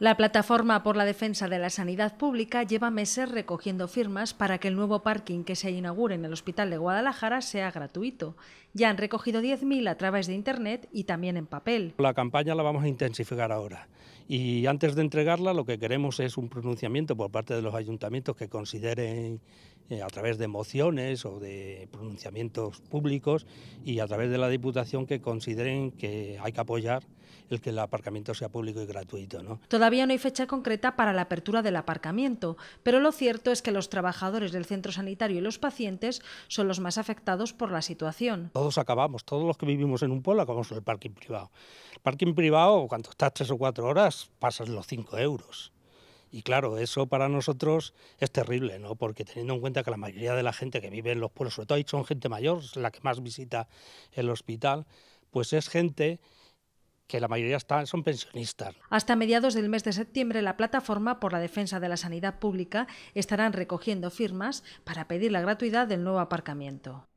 La plataforma por la defensa de la sanidad pública lleva meses recogiendo firmas para que el nuevo parking que se inaugure en el Hospital de Guadalajara sea gratuito. Ya han recogido 10.000 a través de Internet y también en papel. La campaña la vamos a intensificar ahora y antes de entregarla lo que queremos es un pronunciamiento por parte de los ayuntamientos que consideren eh, a través de mociones o de pronunciamientos públicos y a través de la Diputación que consideren que hay que apoyar el que el aparcamiento sea público y gratuito. ¿no? Todavía no hay fecha concreta para la apertura del aparcamiento, pero lo cierto es que los trabajadores del centro sanitario y los pacientes son los más afectados por la situación. Todos acabamos, todos los que vivimos en un pueblo acabamos en el parking privado. El parking privado, cuando estás tres o cuatro horas, pasas los cinco euros. Y claro, eso para nosotros es terrible, ¿no? Porque teniendo en cuenta que la mayoría de la gente que vive en los pueblos, sobre todo ahí son gente mayor, es la que más visita el hospital, pues es gente que la mayoría son pensionistas. Hasta mediados del mes de septiembre, la plataforma por la defensa de la sanidad pública estarán recogiendo firmas para pedir la gratuidad del nuevo aparcamiento.